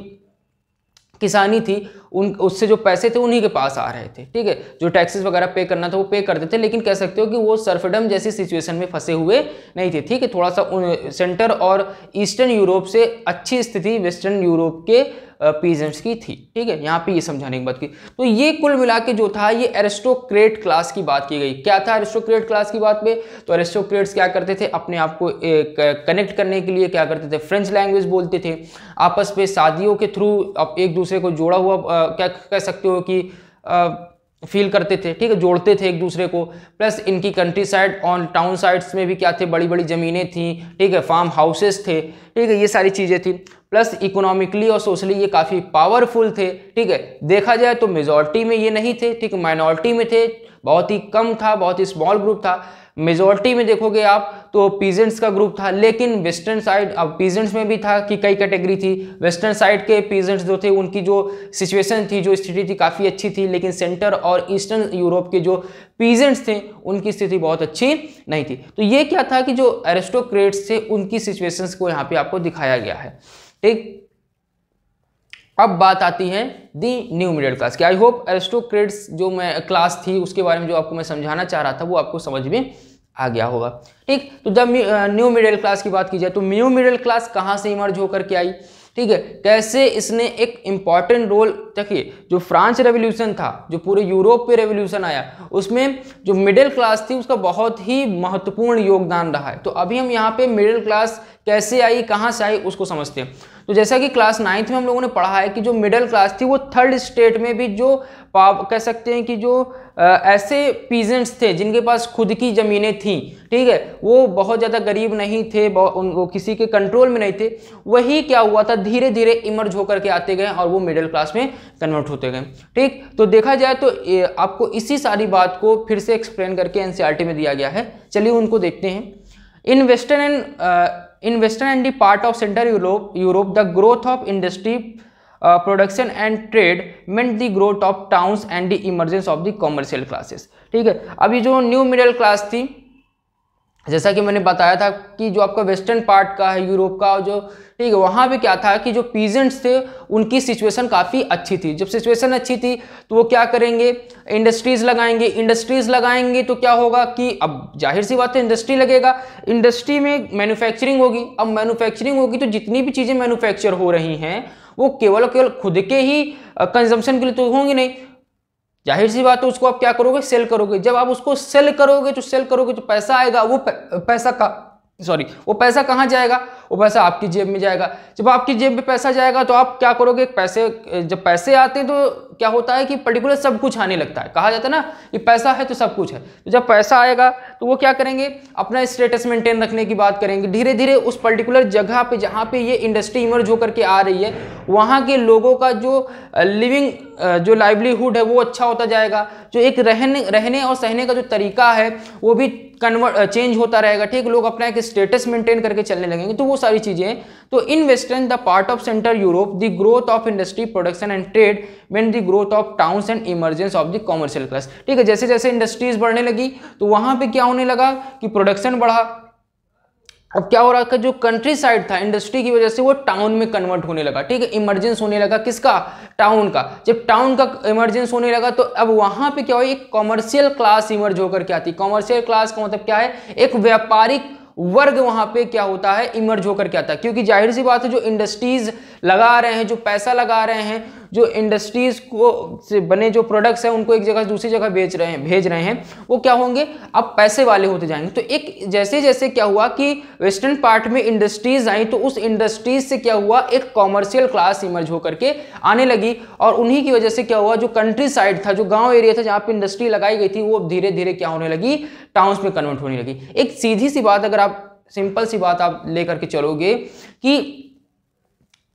किसानी थी उन उससे जो पैसे थे उन्हीं के पास आ रहे थे ठीक है जो टैक्सेस वगैरह पे करना था वो पे करते थे लेकिन कह सकते हो कि वो सर्फडम जैसी सिचुएशन में फंसे हुए नहीं थे ठीक है थोड़ा सा सेंटर और ईस्टर्न यूरोप से अच्छी स्थिति वेस्टर्न यूरोप के पीजेंट्स की थी ठीक है यहाँ पे ये समझाने की बात की तो ये कुल मिला के जो था ये एरिस्टोक्रेट क्लास की बात की गई क्या था एरिस्टोक्रेट क्लास की बात में तो एरिस्टोक्रेट्स क्या करते थे अपने आप को कनेक्ट करने के लिए क्या करते थे फ्रेंच लैंग्वेज बोलते थे आपस में शादियों के थ्रू अब एक दूसरे को जोड़ा हुआ क्या कह सकते हो कि फील करते थे ठीक है जोड़ते थे एक दूसरे को प्लस इनकी countryside on town sides में भी क्या थे बड़ी बड़ी ज़मीनें थी ठीक है फार्म हाउसेस थे ठीक है ये सारी चीज़ें थी प्लस इकोनॉमिकली और सोशली ये काफ़ी पावरफुल थे ठीक है देखा जाए तो मेजोरिटी में ये नहीं थे ठीक माइनॉरिटी में थे बहुत ही कम था बहुत ही स्मॉल ग्रुप था मेजोरिटी में देखोगे आप तो पीजेंट्स का ग्रुप था लेकिन वेस्टर्न साइड अब पीजेंट्स में भी था कि कई कैटेगरी थी वेस्टर्न साइड के पीजेंट्स जो थे उनकी जो सिचुएशन थी जो स्थिति थी काफ़ी अच्छी थी लेकिन सेंटर और ईस्टर्न यूरोप के जो पीजेंट्स थे उनकी स्थिति बहुत अच्छी नहीं थी तो ये क्या था कि जो एरेस्टोक्रेट्स थे उनकी सिचुएशंस को यहाँ पे आपको दिखाया गया है ठीक अब बात आती है दी न्यू मिडिल क्लास की आई होप एरिस्टोक्रेट्स जो मैं क्लास थी उसके बारे में जो आपको मैं समझाना चाह रहा था वो आपको समझ में आ गया होगा ठीक तो जब न्यू मिडिल क्लास की बात की जाए तो न्यू मिडिल क्लास कहाँ से इमर्ज होकर के आई ठीक है कैसे इसने एक इम्पॉर्टेंट रोल देखिए जो फ्रांस रेवोल्यूशन था जो पूरे यूरोप पे रेवोल्यूशन आया उसमें जो मिडिल क्लास थी उसका बहुत ही महत्वपूर्ण योगदान रहा है तो अभी हम यहाँ पे मिडिल क्लास कैसे आई कहाँ से आई उसको समझते हैं तो जैसा कि क्लास नाइन्थ में हम लोगों ने पढ़ा है कि जो मिडिल क्लास थी वो थर्ड स्टेट में भी जो पाप कह सकते हैं कि जो आ, ऐसे पीजेंट्स थे जिनके पास खुद की ज़मीनें थीं ठीक है वो बहुत ज़्यादा गरीब नहीं थे उन वो किसी के कंट्रोल में नहीं थे वही क्या हुआ था धीरे धीरे इमर्ज होकर के आते गए और वो मिडिल क्लास में कन्वर्ट होते गए ठीक तो देखा जाए तो आपको इसी सारी बात को फिर से एक्सप्लेन करके एन e में दिया गया है चलिए उनको देखते हैं in western and In Western and the part of Central Europe, Europe the growth of industry uh, production and trade meant the growth of towns and the emergence of the commercial classes ठीक है अब जो new middle class थी जैसा कि मैंने बताया था कि जो आपका वेस्टर्न पार्ट का है यूरोप का जो ठीक है वहाँ पे क्या था कि जो पीजेंट्स थे उनकी सिचुएशन काफ़ी अच्छी थी जब सिचुएशन अच्छी थी तो वो क्या करेंगे इंडस्ट्रीज़ लगाएंगे इंडस्ट्रीज़ लगाएंगे तो क्या होगा कि अब जाहिर सी बात है इंडस्ट्री लगेगा इंडस्ट्री में मैनुफैक्चरिंग होगी अब मैनुफैक्चरिंग होगी तो जितनी भी चीज़ें मैनुफैक्चर हो रही हैं वो केवल केवल खुद के ही कंजम्पशन के लिए तो होंगी नहीं जाहिर सी बात है उसको आप क्या करोगे सेल करोगे जब आप उसको सेल करोगे तो सेल करोगे तो पैसा आएगा वो पैसा का सॉरी वो पैसा कहाँ जाएगा वो पैसा आपकी जेब में जाएगा जब आपकी जेब में पैसा जाएगा तो आप क्या करोगे पैसे जब पैसे आते हैं तो क्या होता है कि पर्टिकुलर सब कुछ आने लगता है कहा जाता है ना कि पैसा है तो सब कुछ है तो जब पैसा आएगा तो वो क्या करेंगे अपना स्टेटस मेंटेन रखने की बात करेंगे धीरे धीरे उस पर्टिकुलर जगह पे जहाँ पे ये इंडस्ट्री इमर्ज होकर के आ रही है वहाँ के लोगों का जो लिविंग जो लाइवलीहुड है वो अच्छा होता जाएगा जो एक रहने रहने और सहने का जो तरीका है वो भी कन्वर्ट चेंज होता रहेगा ठीक लोग अपना एक स्टेटस मेंटेन करके चलने लगेंगे तो वो सारी चीज़ें तो in western the part of central Europe the growth of industry production and trade when the growth of towns and emergence of the commercial class ठीक है जैसे जैसे इंडस्ट्रीज बढ़ने लगी तो वहां पे क्या होने लगा कि प्रोडक्शन बढ़ा अब क्या हो रहा था जो कंट्री साइड था इंडस्ट्री की वजह से वो टाउन में कन्वर्ट होने लगा ठीक है इमरजेंस होने लगा किसका टाउन का जब टाउन का इमरजेंस होने लगा तो अब वहां पे क्या हो एक कॉमर्शियल क्लास इमर्ज होकर क्या आती कॉमर्शियल क्लास का मतलब क्या है एक व्यापारिक वर्ग वहां पे क्या होता है इमर्ज होकर क्या आता है क्योंकि जाहिर सी बात है जो इंडस्ट्रीज लगा रहे हैं जो पैसा लगा रहे हैं जो इंडस्ट्रीज़ को से बने जो प्रोडक्ट्स हैं उनको एक जगह दूसरी जगह बेच रहे हैं भेज रहे हैं वो क्या होंगे अब पैसे वाले होते जाएंगे तो एक जैसे जैसे क्या हुआ कि वेस्टर्न पार्ट में इंडस्ट्रीज़ आई तो उस इंडस्ट्रीज़ से क्या हुआ एक कॉमर्शियल क्लास इमर्ज होकर के आने लगी और उन्हीं की वजह से क्या हुआ जो कंट्री साइड था जो गाँव एरिया था जहाँ पर इंडस्ट्री लगाई गई थी वो धीरे धीरे क्या होने लगी टाउन्स में कन्वर्ट होने लगी एक सीधी सी बात अगर आप सिंपल सी बात आप लेकर के चलोगे कि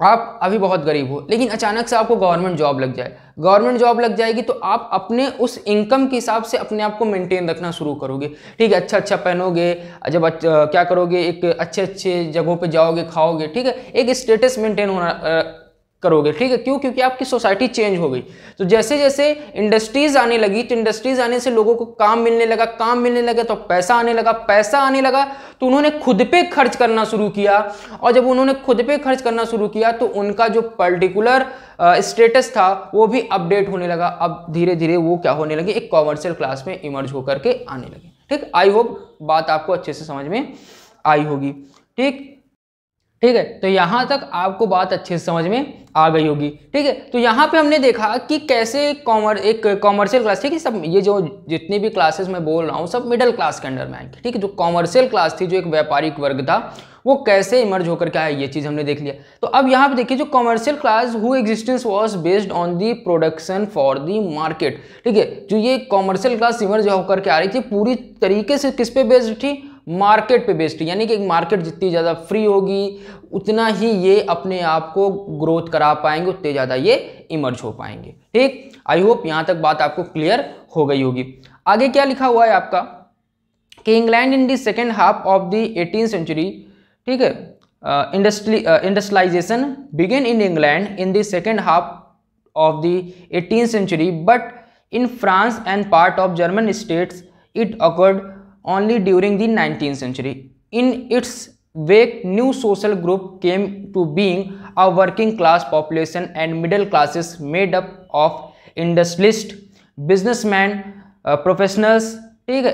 आप अभी बहुत गरीब हो लेकिन अचानक से आपको गवर्नमेंट जॉब लग जाए गवर्नमेंट जॉब लग जाएगी तो आप अपने उस इनकम के हिसाब से अपने आप को मेंटेन रखना शुरू करोगे ठीक है अच्छा अच्छा पहनोगे जब अच्छा, क्या करोगे एक अच्छे अच्छे जगहों पे जाओगे खाओगे ठीक है एक स्टेटस मेंटेन होना करोगे ठीक है क्यों क्योंकि आपकी सोसाइटी चेंज हो गई तो जैसे जैसे इंडस्ट्रीज आने लगी तो इंडस्ट्रीज आने से लोगों को काम मिलने लगा काम मिलने लगा तो पैसा आने लगा पैसा आने लगा तो उन्होंने खुद पे खर्च करना शुरू किया और जब उन्होंने खुद पे खर्च करना शुरू किया तो उनका जो पर्टिकुलर स्टेटस था वो भी अपडेट होने लगा अब धीरे धीरे वो क्या होने लगे एक कॉमर्शियल क्लास में इमर्ज होकर के आने लगे ठीक आई होप बात आपको अच्छे से समझ में आई होगी ठीक ठीक है तो यहाँ तक आपको बात अच्छे से समझ में आ गई होगी ठीक है तो यहाँ पे हमने देखा कि कैसे कॉमर एक कॉमर्शियल क्लास ठीक है सब ये जो जितनी भी क्लासेस मैं बोल रहा हूँ सब मिडिल क्लास के अंडर में आएंगे ठीक है जो कॉमर्शियल क्लास थी जो एक व्यापारिक वर्ग था वो कैसे इमर्ज होकर के आया ये चीज़ हमने देख लिया तो अब यहाँ पे देखिए जो commercial class who existence was based on the production for the market ठीक है जो ये कॉमर्शियल क्लास इमर्ज होकर के आ रही थी पूरी तरीके से किस पे बेस्ड थी मार्केट पे बेस्ड यानी कि मार्केट जितनी ज़्यादा फ्री होगी उतना ही ये अपने आप को ग्रोथ करा पाएंगे उतने ज़्यादा ये इमर्ज हो पाएंगे ठीक आई होप यहाँ तक बात आपको क्लियर हो गई होगी आगे क्या लिखा हुआ है आपका कि England in the second half of the eighteen century ठीक है industry industrialisation began in England in the second half of the eighteen century but in France and part of German states it occurred only during the 19th century. In its wake, new social group came to being a working class population and middle classes made up of industrialists, businessmen, uh, professionals, ठीक है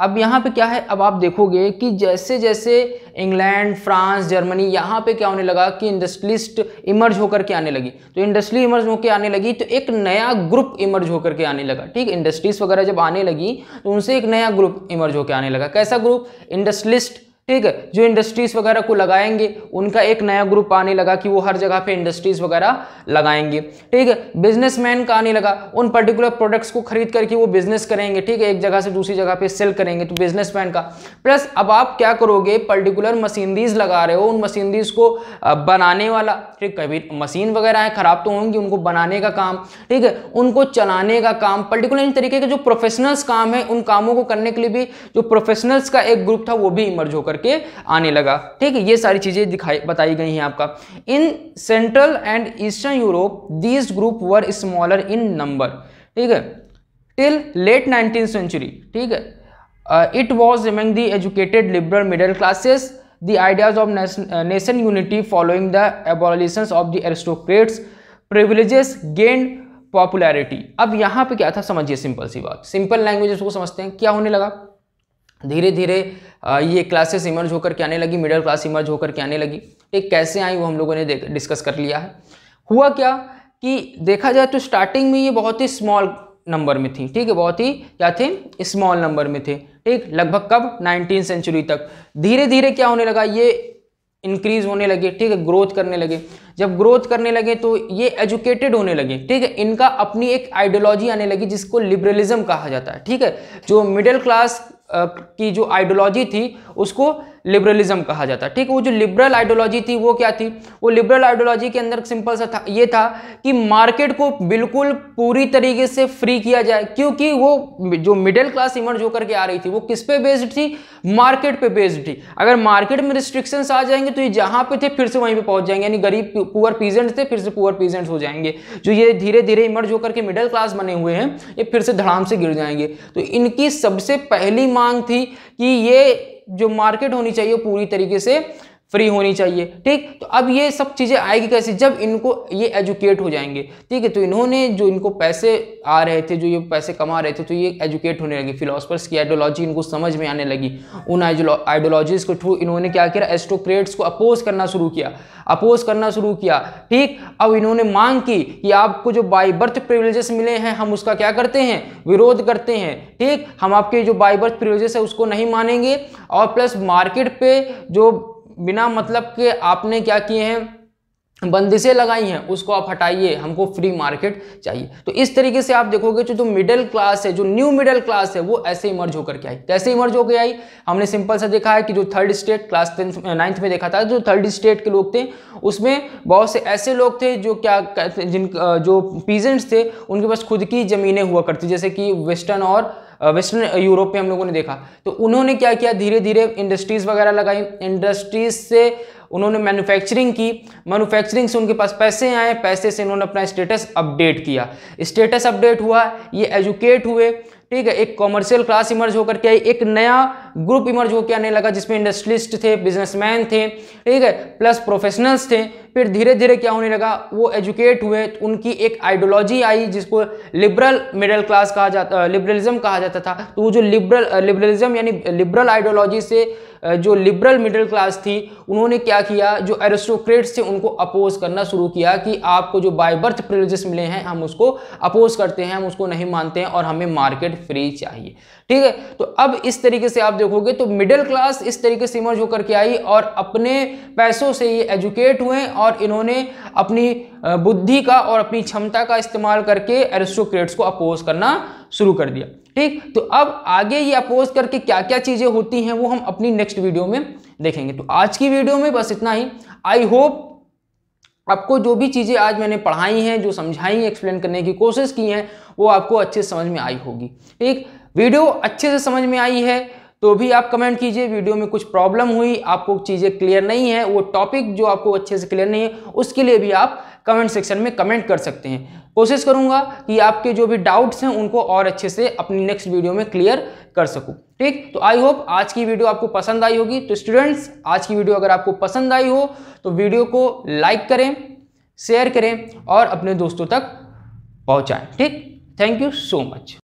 अब यहाँ पे क्या है अब आप देखोगे कि जैसे जैसे इंग्लैंड फ्रांस जर्मनी यहाँ पे क्या होने लगा कि इंडस्ट्रियलिस्ट इमर्ज होकर के आने लगी तो इंडस्ट्री इमर्ज होकर आने लगी तो एक नया ग्रुप इमर्ज होकर के आने लगा ठीक इंडस्ट्रीज वगैरह जब आने लगी तो उनसे एक नया ग्रुप इमर्ज होकर आने लगा कैसा ग्रुप इंडस्ट्रियलिस्ट ठीक है जो इंडस्ट्रीज वगैरह को लगाएंगे उनका एक नया ग्रुप आने लगा कि वो हर जगह पे इंडस्ट्रीज वगैरह लगाएंगे ठीक है बिजनेसमैन का आने लगा उन पर्टिकुलर प्रोडक्ट्स को खरीद करके वो बिजनेस करेंगे ठीक है एक जगह से दूसरी जगह पे सेल करेंगे तो बिजनेसमैन का प्लस अब आप क्या करोगे पर्टिकुलर मशीनरीज लगा रहे हो उन मशीनरीज को बनाने वाला ठीक कभी मशीन वगैरह है खराब तो होंगी उनको बनाने का काम ठीक है उनको चलाने का काम पर्टिकुलर इन तरीके के जो प्रोफेशनल्स काम है उन कामों को करने के लिए भी जो प्रोफेशनल्स का एक ग्रुप था वो भी इमर्ज होकर होकर के आने लगा ठीक है ये सारी चीज़ें दिखाई बताई गई हैं आपका in central and eastern Europe these group were smaller in number ठीक है टिल लेट नाइनटीन सेंचुरी ठीक है it was among the educated liberal middle classes the ideas of nation unity following the abolition of the aristocrats privileges gain popularity अब यहाँ पे क्या था समझिए सिंपल सी बात सिंपल लैंग्वेज को समझते हैं क्या होने लगा धीरे धीरे ये क्लासेस इमर्ज होकर के आने लगी मिडिल क्लास इमर्ज होकर के आने लगी ठीक कैसे आई वो हम लोगों ने डिस्कस कर लिया है हुआ क्या कि देखा जाए तो स्टार्टिंग में ये बहुत ही स्मॉल नंबर में थी ठीक है बहुत ही क्या थे स्मॉल नंबर में थे ठीक लगभग कब नाइनटीन सेंचुरी तक धीरे धीरे क्या होने लगा ये इंक्रीज होने लगे ठीक है ग्रोथ करने लगे जब ग्रोथ करने लगे तो ये एजुकेटेड होने लगे ठीक है इनका अपनी एक आइडियोलॉजी आने लगी जिसको लिबरलिज्म कहा जाता है ठीक है जो मिडिल क्लास की जो आइडियोलॉजी थी उसको लिबरलिज्म कहा जाता है ठीक वो जो लिबरल आइडियोलॉजी थी वो क्या थी वो लिबरल आइडियोलॉजी के अंदर सिंपल सा था ये था कि मार्केट को बिल्कुल पूरी तरीके से फ्री किया जाए क्योंकि वो जो मिडिल क्लास इमर्ज होकर के आ रही थी वो किस पे बेस्ड थी मार्केट पे बेस्ड थी अगर मार्केट में रिस्ट्रिक्शंस आ जाएंगे तो ये जहाँ पे थे फिर से वहीं पे पहुंच जाएंगे यानी गरीब पुअर पीजेंट थे फिर से पुअर पीजेंट हो जाएंगे जो ये धीरे धीरे इमर्ज होकर के मिडिल क्लास बने हुए हैं ये फिर से धड़ाम से गिर जाएंगे तो इनकी सबसे पहली मांग थी कि ये जो मार्केट होनी चाहिए पूरी तरीके से फ्री होनी चाहिए ठीक तो अब ये सब चीज़ें आएगी कैसे जब इनको ये एजुकेट हो जाएंगे ठीक है तो इन्होंने जो इनको पैसे आ रहे थे जो ये पैसे कमा रहे थे तो ये एजुकेट होने लगे फिलोसफर्स की आइडियोलॉजी इनको समझ में आने लगी उन आइडियोलॉजीज़ के थ्रू इन्होंने क्या किया एस्टोक्रेट्स को अपोज करना शुरू किया अपोज करना शुरू किया ठीक अब इन्होंने मांग की कि आपको जो बाई बर्थ प्रिविलेजेस मिले हैं हम उसका क्या करते हैं विरोध करते हैं ठीक हम आपके जो बाई बर्थ प्रिवेजेस है उसको नहीं मानेंगे और प्लस मार्केट पे जो बिना मतलब के आपने क्या किए हैं बंदिशें लगाई हैं उसको आप हटाइए हमको फ्री मार्केट चाहिए तो इस तरीके से आप देखोगे जो जो मिडिल क्लास है जो न्यू मिडिल क्लास है वो ऐसे इमर्ज होकर के आई कैसे इमर्ज होकर आई हमने सिंपल सा देखा है कि जो third state class tenth ninth में देखा था जो थर्ड स्टेट के लोग थे उसमें बहुत से ऐसे लोग थे जो क्या जिन जो पीजेंट्स थे उनके पास खुद की ज़मीनें हुआ करती जैसे कि वेस्टर्न और वेस्टर्न यूरोप में हम लोगों ने देखा तो उन्होंने क्या किया धीरे धीरे इंडस्ट्रीज़ वगैरह लगाई इंडस्ट्रीज़ से उन्होंने मैन्युफैक्चरिंग की मैन्युफैक्चरिंग से उनके पास पैसे आए पैसे से इन्होंने अपना स्टेटस अपडेट किया स्टेटस अपडेट हुआ ये एजुकेट हुए ठीक है एक कॉमर्शियल क्लास इमर्ज होकर के आई एक नया ग्रुप इमर्ज होकर आने लगा जिसमें इंडस्ट्रिस्ट थे बिजनेसमैन थे ठीक है प्लस प्रोफेशनल्स थे फिर धीरे धीरे क्या होने लगा वो एजुकेट हुए तो उनकी एक आइडियोलॉजी आई जिसको लिबरल मिडिल क्लास कहा जाता लिबरलिज्म कहा जाता था तो वो जो लिबरल लिबरलिज्म यानी लिबरल आइडियोलॉजी से जो लिबरल मिडिल क्लास थी उन्होंने क्या किया जो एरिस्टोक्रेट्स थे उनको अपोज करना शुरू किया कि आपको जो बाय बर्थ प्रिविलेजेस मिले हैं हम उसको अपोज करते हैं हम उसको नहीं मानते हैं और हमें मार्केट फ्री चाहिए ठीक है तो अब इस तरीके से आप देखोगे तो मिडिल क्लास इस तरीके से इमर्ज होकर के आई और अपने पैसों से ये एजुकेट हुए और और इन्होंने अपनी बुद्धि का और अपनी क्षमता का इस्तेमाल करके एरिस्टोक्रेट्स को अपोज करना शुरू कर दिया ठीक तो अब आगे ये अपोज करके क्या क्या चीज़ें होती हैं वो हम अपनी नेक्स्ट वीडियो में देखेंगे तो आज की वीडियो में बस इतना ही आई होप आपको जो भी चीज़ें आज मैंने पढ़ाई हैं जो समझाई हैं एक्सप्लेन करने की कोशिश की हैं वो आपको अच्छे समझ में आई होगी ठीक वीडियो अच्छे से समझ में आई है तो भी आप कमेंट कीजिए वीडियो में कुछ प्रॉब्लम हुई आपको चीज़ें क्लियर नहीं है वो टॉपिक जो आपको अच्छे से क्लियर नहीं है उसके लिए भी आप कमेंट सेक्शन में कमेंट कर सकते हैं कोशिश करूंगा कि आपके जो भी डाउट्स हैं उनको और अच्छे से अपनी नेक्स्ट वीडियो में क्लियर कर सकूं ठीक तो आई होप आज की वीडियो आपको पसंद आई होगी तो स्टूडेंट्स आज की वीडियो अगर आपको पसंद आई हो तो वीडियो को लाइक करें शेयर करें और अपने दोस्तों तक पहुँचाएँ ठीक थैंक यू सो मच